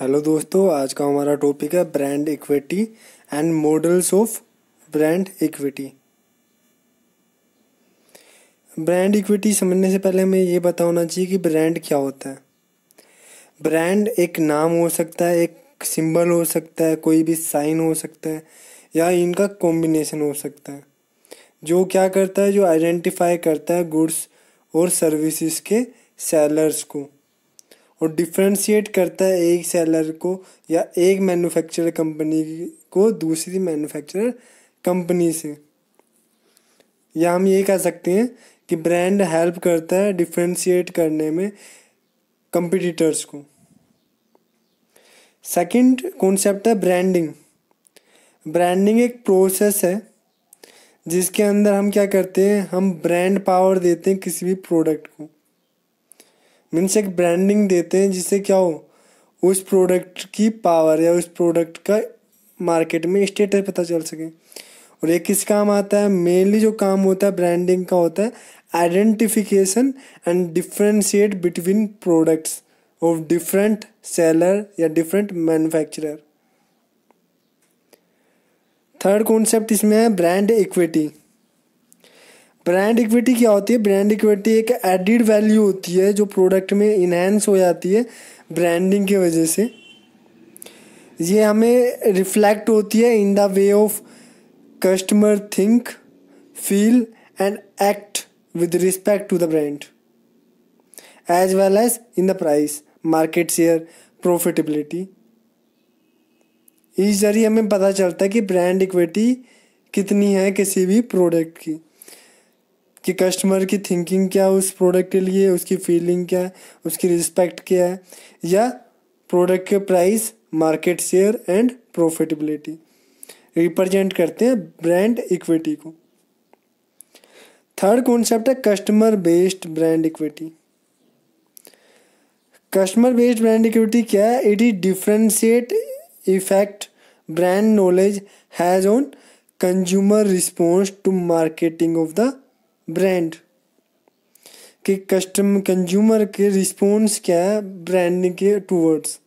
hello दोस्तों आज का हमारा टॉपिक है brand equity and models of brand equity brand equity समझने से पहले हमें ये पता होना चाहिए कि ब्रांड क्या होता है ब्रांड एक नाम हो सकता है एक सिंबल हो सकता है कोई भी साइन हो सकता है या इनका कॉम्बिनेशन हो सकता है जो क्या करता है जो आइडेंटिफाई करता है गुड्स और सर्विसेज के सेलर्स को और डिफ्रेंशिएट करता है एक सेलर को या एक मैन्युफैक्चरर कंपनी को दूसरी मैन्युफैक्चरर कंपनी से या हम ये कह सकते हैं कि ब्रांड हेल्प करता है डिफ्रेंशिएट करने में कंपिटिटर्स को सेकंड कॉन्सेप्ट है ब्रांडिंग ब्रांडिंग एक प्रोसेस है जिसके अंदर हम क्या करते हैं हम ब्रांड पावर देते हैं किसी भी प्रोडक्ट को मीन्स एक ब्रांडिंग देते हैं जिससे क्या हो उस प्रोडक्ट की पावर या उस प्रोडक्ट का मार्केट में स्टेटस पता चल सके और एक किस काम आता है मेनली जो काम होता है ब्रांडिंग का होता है identification and differentiate between products of different seller या डिफरेंट मैन्युफैक्चरर थर्ड कॉन्सेप्ट इसमें है ब्रांड इक्विटी ब्रांड इक्विटी क्या होती है ब्रांड इक्विटी एक एडिड वैल्यू होती है जो प्रोडक्ट में इन्हेंस हो जाती है ब्रांडिंग की वजह से ये हमें रिफ्लेक्ट होती है in the way of customer think feel and act with respect to the brand as well as in the price market share profitability इस जरिए हमें पता चलता है कि ब्रांड इक्विटी कितनी है किसी भी प्रोडक्ट की कि कस्टमर की थिंकिंग क्या है उस प्रोडक्ट के लिए उसकी फीलिंग क्या है उसकी रिस्पेक्ट क्या है या प्रोडक्ट के price market share and profitability represent करते हैं ब्रांड इक्विटी को थर्ड कॉन्सेप्ट है customer based brand equity customer based brand equity क्या है it is differentiate effect brand knowledge has on consumer response to marketing of the brand कि custom consumer के response क्या है ब्रांड के towards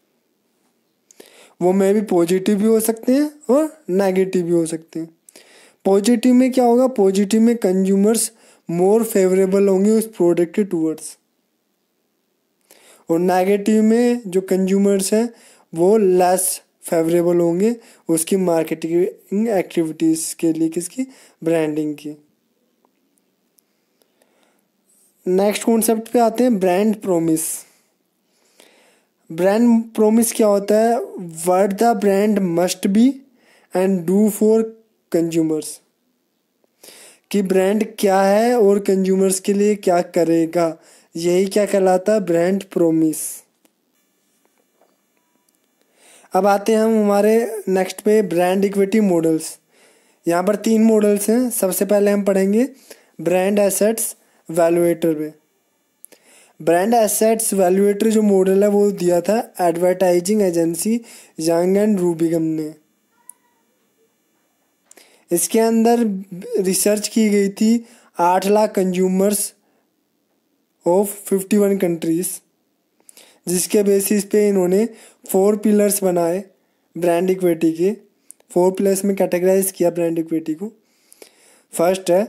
वो मे भी पॉजिटिव भी हो सकते हैं और नेगेटिव भी हो सकते हैं पॉजिटिव में क्या होगा पॉजिटिव में कंज्यूमर्स मोर फेवरेबल होंगे उस प्रोडक्ट के टूवर्ड्स और नेगेटिव में जो कंज्यूमर्स हैं वो लेस फेवरेबल होंगे उसकी मार्केटिंग एक्टिविटीज़ के लिए किसकी ब्रांडिंग की नेक्स्ट कॉन्सेप्ट पे आते हैं ब्रांड प्रोमिस ब्रांड प्रोमिस क्या होता है word the brand must be and do for consumers कि ब्रांड क्या है और कंज्यूमर्स के लिए क्या करेगा यही क्या कहलाता है ब्रांड प्रोमिस अब आते हैं हम हमारे नेक्स्ट पे ब्रांड इक्विटी मॉडल्स यहाँ पर तीन मॉडल्स हैं सबसे पहले हम पढ़ेंगे ब्रांड एसेट्स वैल्यूएटर में ब्रांड एसेट्स वैल्यूएटर जो मॉडल है वो दिया था advertising agency young and Rubicam ने इसके अंदर रिसर्च की गई थी आठ lakh consumers of fifty one countries जिसके बेसिस पे इन्होंने फोर पिलर्स बनाए ब्रांड इक्विटी के फोर पिलर्स में कैटेगराइज किया ब्रांड इक्विटी को फर्स्ट है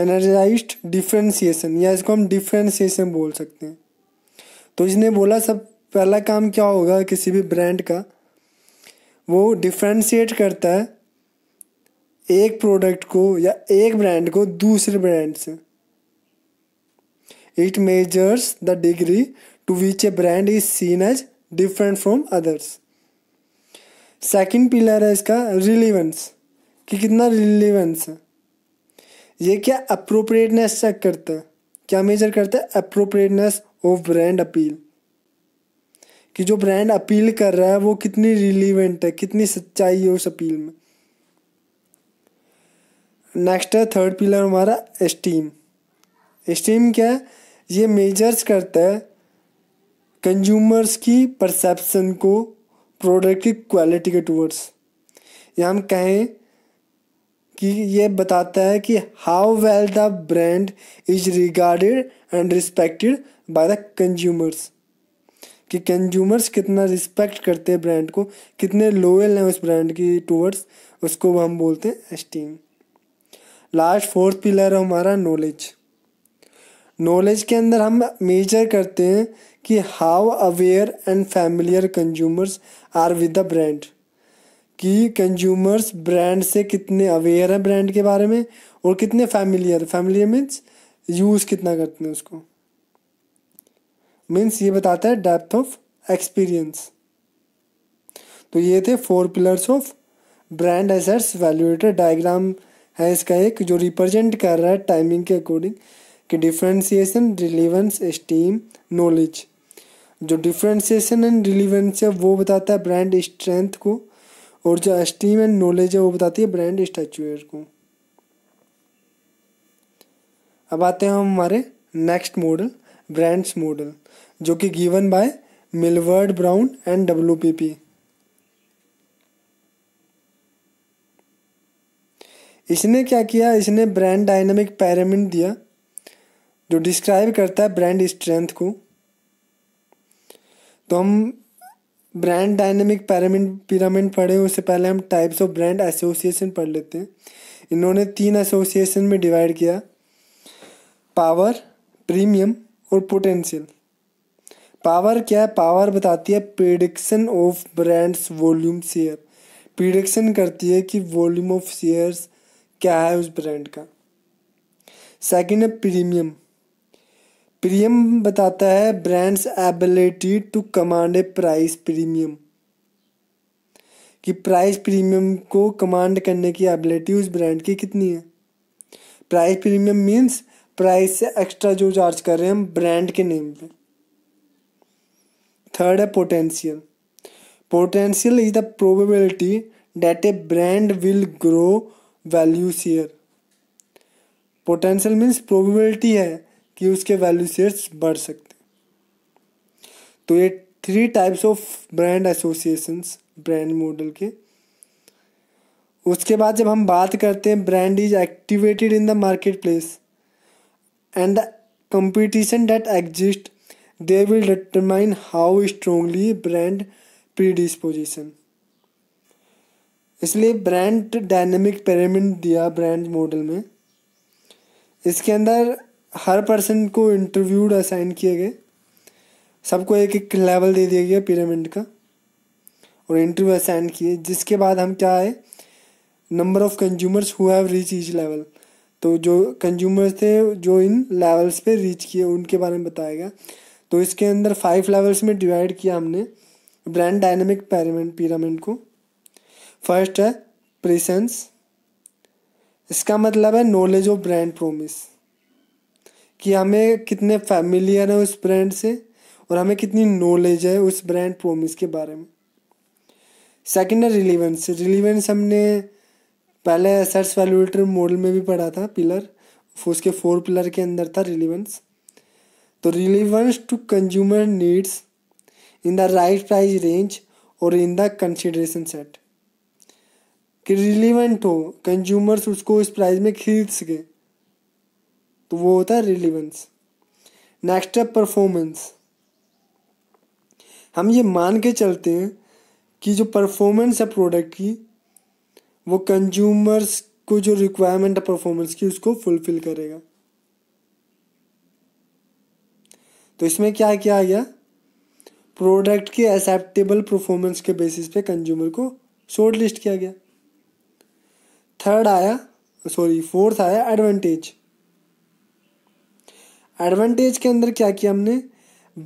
एनर्जाइज डिफ्रेंसीसन या इसको हम डिफ्रेंसीसन बोल सकते हैं तो इसने बोला सब पहला काम क्या होगा किसी भी ब्रांड का वो डिफ्रेंशिएट करता है एक प्रोडक्ट को या एक ब्रांड को दूसरे ब्रांड से it measures the degree to which a brand is seen as different from others second pillar है इसका रिलीवेंस कि कितना रिलीवेंस है ये क्या अप्रोप्रिएटनेस चेक करता है क्या मेजर करता है अप्रोप्रिएटनेस ऑफ ब्रांड अपील कि जो ब्रांड अपील कर रहा है वो कितनी रिलीवेंट है कितनी सच्चाई है उस अपील में नेक्स्ट है थर्ड पिलर हमारा एस्टीम स्टीम क्या है ये मेजर्स करता है कंज्यूमर्स की परसेप्शन को प्रोडक्ट की क्वालिटी के टूवर्ड्स या हम कहें कि ये बताता है कि how well the brand is regarded and respected by the consumers कि कंज्यूमर्स कितना रिस्पेक्ट करते हैं ब्रांड को कितने लोयल हैं उस ब्रांड की टूवर्ड्स उसको हम बोलते हैं एस्टीम लास्ट फोर्थ पिलर है हमारा नॉलेज नॉलेज के अंदर हम मेजर करते हैं कि how aware and familiar consumers are with the brand कि कंज्यूमर्स ब्रांड से कितने अवेयर है ब्रांड के बारे में और कितने फैमिलियर फैमिलियर मीन्स यूज़ कितना करते हैं उसको मीन्स ये बताता है डेप्थ ऑफ एक्सपीरियंस तो ये थे four pillars of brand assets valuator diagram है इसका एक जो रिप्रेजेंट कर रहा है टाइमिंग के अकॉर्डिंग कि डिफ्रेंसीसन रिलीवेंस स्टीम नॉलेज जो डिफ्रेंसीसन एंड रिलीवेंस है वो बताता है ब्रांड स्ट्रेंथ को और जो एस्टीम एंड नॉलेज है वो बताती है ब्रांड स्टैचुएर को अब आते हैं हम हमारे नेक्स्ट मॉडल ब्रांड्स मॉडल जो कि given by Millward Brown and W P P इसने क्या किया इसने ब्रांड डायनामिक पैरामिड दिया जो डिस्क्राइब करता है ब्रांड स्ट्रेंथ को तो हम ब्रांड डायनेमिक पैरामिड पिरामिड पढ़े उससे पहले हम टाइप्स ऑफ ब्रांड एसोसिएशन पढ़ लेते हैं इन्होंने तीन एसोसिएशन में डिवाइड किया पावर प्रीमियम और पोटेंशियल पावर क्या है पावर बताती है prediction of brand's volume share prediction करती है कि वॉल्यूम ऑफ शेयर्स क्या है उस ब्रांड का सेकंड है प्रीमियम प्रीमियम बताता है brand's ability to command a price premium कि प्राइस प्रीमियम को कमांड करने की एबिलिटी उस ब्रांड की कितनी है प्राइस प्रीमियम मीन्स प्राइस से एक्स्ट्रा जो चार्ज कर रहे हैं हम ब्रांड के नेम पे थर्ड है potential potential is the probability that a brand will grow value share potential means probability है कि उसके वैल्यू शेयर्स बढ़ सकते हैं तो ये three types of brand associations brand model के उसके बाद जब हम बात करते हैं brand is activated in the marketplace and the competition that exist they will determine how strongly brand predisposition इसलिए ब्रांड डायनेमिक पैरामिड दिया ब्रांड मॉडल में इसके अंदर हर पर्सन को इंटरव्यूड असाइन किए गए सबको एक एक लेवल दे दिया गया पिरामिड का और इंटरव्यू असाइन किए जिसके बाद हम क्या है number of consumers who have reach each level तो जो कंज्यूमर्स थे जो इन लेवल्स पे रीच किए उनके बारे में बताया गया तो इसके अंदर फाइव लेवल्स में डिवाइड किया हमने ब्रांड डायनेमिक पैरामिड पिरामिड को फर्स्ट है प्रेसेंस इसका मतलब है नॉलेज ऑफ ब्रांड प्रोमिस कि हमें कितने फैमिलियर हैं उस ब्रांड से और हमें कितनी नॉलेज है उस ब्रांड प्रोमिस के बारे में सेकेंड है रिलीवेंस रिलीवेंस हमने पहले सर्स वैल्यूटर मॉडल में भी पढ़ा था पिलर उसके फोर पिलर के अंदर था रिलीवेंस तो relevance to consumer needs in the right price range और इन द कंसिडरेशन सेट कि रिलीवेंट हो कंज्यूमर्स उसको इस प्राइस में खरीद सकें तो वो होता है रिलीवेंस नेक्स्ट है परफॉर्मेंस हम ये मान के चलते हैं कि जो परफॉर्मेंस है प्रोडक्ट की वो कंज्यूमर्स को जो रिक्वायरमेंट है परफॉर्मेंस की उसको फुलफिल करेगा तो इसमें क्या क्या आ गया प्रोडक्ट के एक्सेप्टेबल परफॉर्मेंस के बेसिस पे कंज्यूमर को शॉर्ट लिस्ट किया गया थर्ड आया सॉरी फोर्थ आया एडवांटेज एडवांटेज के अंदर क्या किया हमने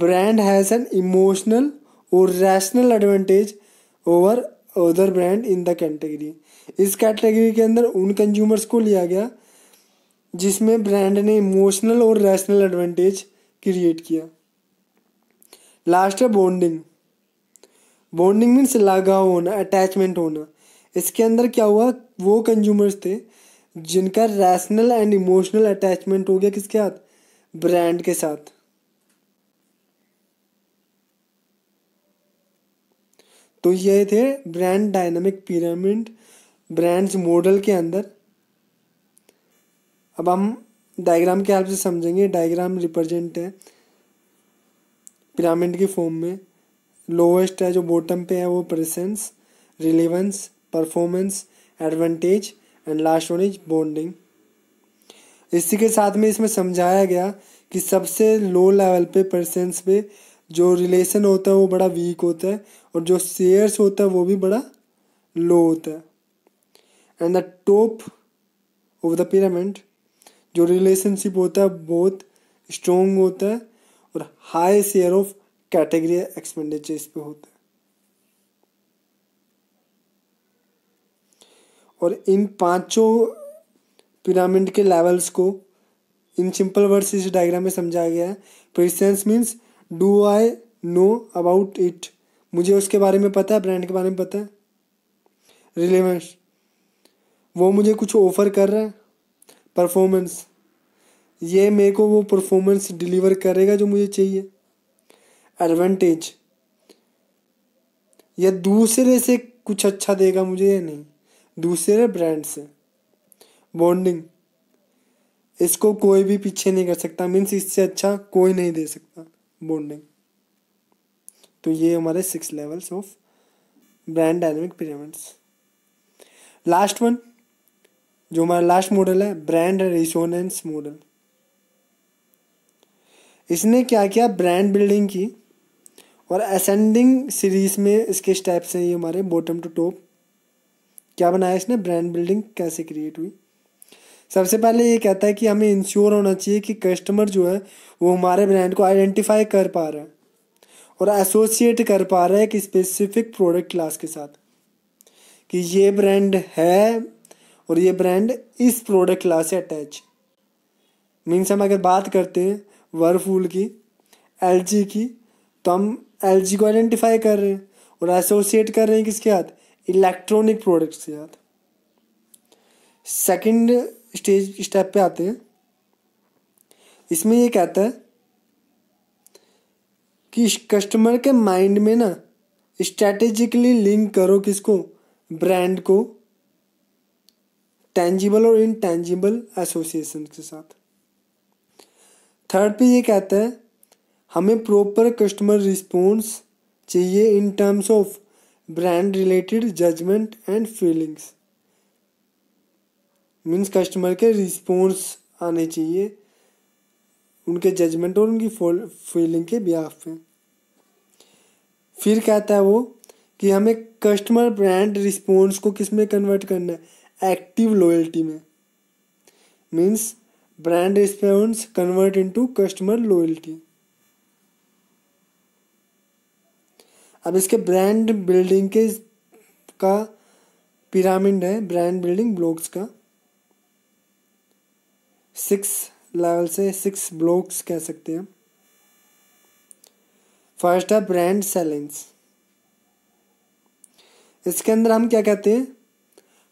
ब्रांड हैज़ एन इमोशनल और rational advantage over other brand in the category इस कैटेगरी के अंदर उन कंज्यूमर्स को लिया गया जिसमें ब्रांड ने इमोशनल और रैशनल एडवांटेज क्रिएट किया लास्ट है बॉन्डिंग बॉन्डिंग मीन्स लगाव होना अटैचमेंट होना इसके अंदर क्या हुआ वो कंज्यूमर्स थे जिनका रैशनल एंड इमोशनल अटैचमेंट हो गया किसके हाथ ब्रांड के साथ तो ये थे brand dynamic pyramid brands model के अंदर अब हम डायग्राम के हेल्प से समझेंगे डायग्राम रिप्रेजेंट है पिरामिड की फॉर्म में लोवेस्ट है जो बॉटम पे है वो presence relevance performance advantage and last one is bonding इसी के साथ में इसमें समझाया गया कि सबसे लो लेवल पे परसेंट्स पे जो रिलेशन होता है वो बड़ा वीक होता है और जो शेयर्स होता है वो भी बड़ा लो होता है and the top of the pyramid जो रिलेशनशिप होता है बहुत स्ट्रोंग होता है और हाई शेयर ऑफ कैटेगरी इस पे होता है और इन पांचों पिरामिड के लेवल्स को इन सिंपल वर्ड्स इस डायग्राम में समझाया गया है presence means do I know about it मुझे उसके बारे में पता है ब्रांड के बारे में पता है रिलेवेंस वो मुझे कुछ ऑफर कर रहा है परफॉर्मेंस ये मेरे को वो परफॉर्मेंस डिलीवर करेगा जो मुझे चाहिए एडवांटेज या दूसरे से कुछ अच्छा देगा मुझे या नहीं दूसरे ब्रांड से बॉन्डिंग इसको कोई भी पीछे नहीं कर सकता मीन्स इससे अच्छा कोई नहीं दे सकता बॉन्डिंग तो ये हमारे six levels of brand dynamic pyramids last one जो हमारा लास्ट मॉडल है ब्रांड रिसोनेंस मॉडल इसने क्या किया ब्रांड बिल्डिंग की और असेंडिंग सीरीज में इसके स्टेप्स हैं ये हमारे बॉटम टू टॉप क्या बनाया इसने ब्रांड बिल्डिंग कैसे क्रिएट हुई सबसे पहले ये कहता है कि हमें इंश्योर होना चाहिए कि कस्टमर जो है वो हमारे ब्रांड को आइडेंटिफाई कर पा रहा है और एसोसिएट कर पा रहा है एक स्पेसिफिक प्रोडक्ट क्लास के साथ कि ये ब्रांड है और ये ब्रांड इस प्रोडक्ट क्लास से अटैच मीन्स हम अगर बात करते हैं वर्लफूल की एल की तो हम एल को आइडेंटिफाई कर रहे हैं और एसोसिएट कर रहे हैं किसके साथ इलेक्ट्रॉनिक प्रोडक्ट्स के साथ सेकंड स्टेज स्टेप पे आते हैं इसमें ये कहता है कि कस्टमर के माइंड में ना स्ट्रेटेजिकली लिंक करो किसको ब्रांड को टेंजिबल और इनटेंजिबल एसोसिएशन के साथ थर्ड पे ये कहता है हमें प्रॉपर कस्टमर रिस्पॉन्स चाहिए in terms of brand related judgement and feelings means customer के रिस्पॉन्स आने चाहिए उनके जजमेंट और उनकी फीलिंग के बिहाफ में फिर कहता है वो कि हमें कस्टमर ब्रांड रिस्पॉन्स को किस में कन्वर्ट करना है एक्टिव लॉयल्टी में means brand response convert into customer loyalty अब इसके ब्रांड बिल्डिंग के का पिरामिड है ब्रांड बिल्डिंग ब्लॉक्स का सिक्स लेवल से सिक्स ब्लॉक्स कह सकते हैं फर्स्ट है ब्रांड सेलिंग्स इसके अंदर हम क्या कहते हैं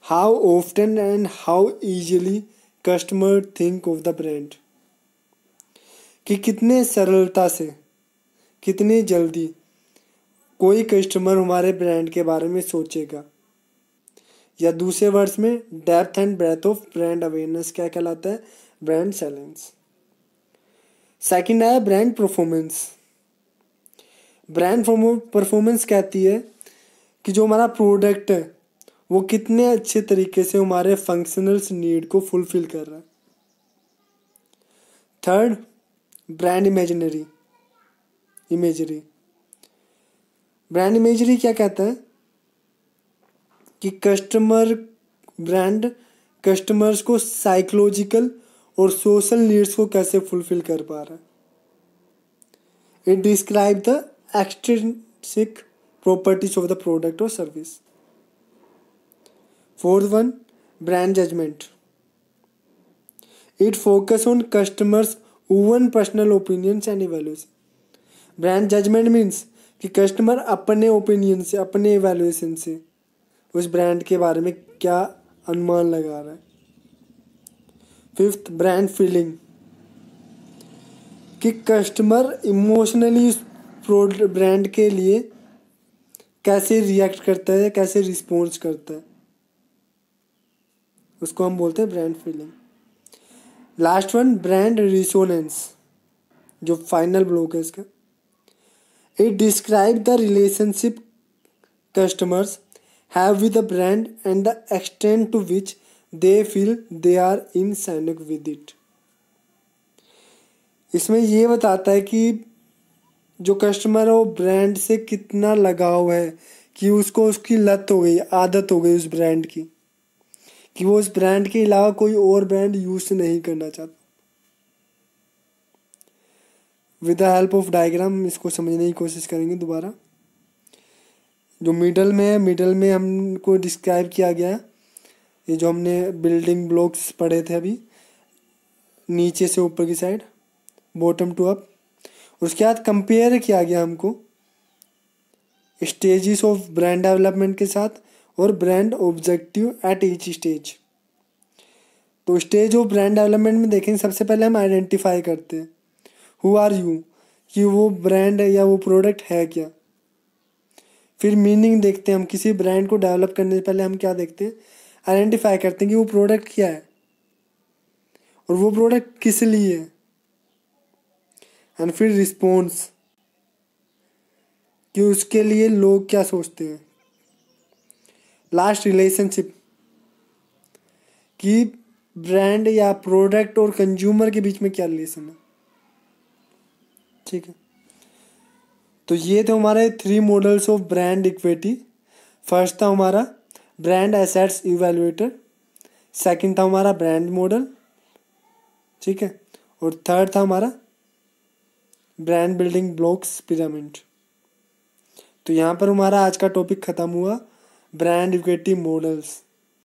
how often and how easily customer think of the brand कि कितने सरलता से कितनी जल्दी कोई कस्टमर हमारे ब्रांड के बारे में सोचेगा या दूसरे वर्ड्स में depth and breadth of brand awareness क्या कहलाता है ब्रांड चैलेंज सेकेंड आया ब्रांड परफॉर्मेंस ब्रांड परफॉर्मेंस कहती है कि जो हमारा प्रोडक्ट है वो कितने अच्छे तरीके से हमारे फंक्शनल नीड को फुलफिल कर रहा है third brand imaginary imagery brand imagery क्या कहता है कि कस्टमर ब्रांड कस्टमर्स को साइकोलॉजिकल और सोशल नीड्स को कैसे फुलफिल कर पा रहा है it describe the extrinsic properties of the product और service fourth one brand judgement it focus on customers own personal opinions and values brand judgement means कि कस्टमर अपने ओपिनियन से अपने एवेल्यूएशन से उस ब्रांड के बारे में क्या अनुमान लगा रहा है फिफ्थ ब्रांड फीलिंग कि कस्टमर इमोशनली उस ब्रांड के लिए कैसे रिएक्ट करता है कैसे रिस्पॉन्स करता है उसको हम बोलते हैं brand feeling last one brand resonance जो फाइनल ब्लॉक है इसका it describe the relationship customers have with the brand and the extent to which they feel they are in sync with it इसमें ये बताता है कि जो कस्टमर है वो ब्रांड से कितना लगाव है कि उसको उसकी लत हो गई आदत हो गई उस ब्रांड की कि वो उस ब्रांड के अलावा कोई और ब्रांड यूज नहीं करना चाहता with the help of diagram इसको समझने की कोशिश करेंगे दोबारा जो मिडल में है मिडल में हमको डिस्क्राइब किया गया है ये जो हमने बिल्डिंग ब्लॉक्स पढ़े थे अभी नीचे से ऊपर की साइड बॉटम टू अप उसके बाद कंपेयर किया गया हमको स्टेजेस ऑफ ब्रांड डेवलपमेंट के साथ और brand objective at each stage तो स्टेज ऑफ ब्रांड डेवलपमेंट में देखेंगे सबसे पहले हम आइडेंटिफाई करते हैं हु आर यू कि वो ब्रांड या वो प्रोडक्ट है क्या फिर मीनिंग देखते हैं हम किसी ब्रांड को डेवलप करने से पहले हम क्या देखते हैं आइडेंटिफाई करते हैं कि वो प्रोडक्ट क्या है और वो प्रोडक्ट किस लिए है एंड फिर रिस्पॉन्स कि उसके लिए लोग क्या सोचते हैं लास्ट रिलेशनशिप कि ब्रांड या प्रोडक्ट और कंज्यूमर के बीच में क्या रिलेशन है ठीक है तो ये थे हमारे three models of brand equity first था हमारा ब्रांड एसेट्स इवेल्यूएटर सेकंड था हमारा ब्रांड मॉडल ठीक है और थर्ड था हमारा ब्रांड बिल्डिंग ब्लॉक्स पिरामिड तो यहाँ पर हमारा आज का टॉपिक ख़त्म हुआ ब्रांड इक्विटी मॉडल्स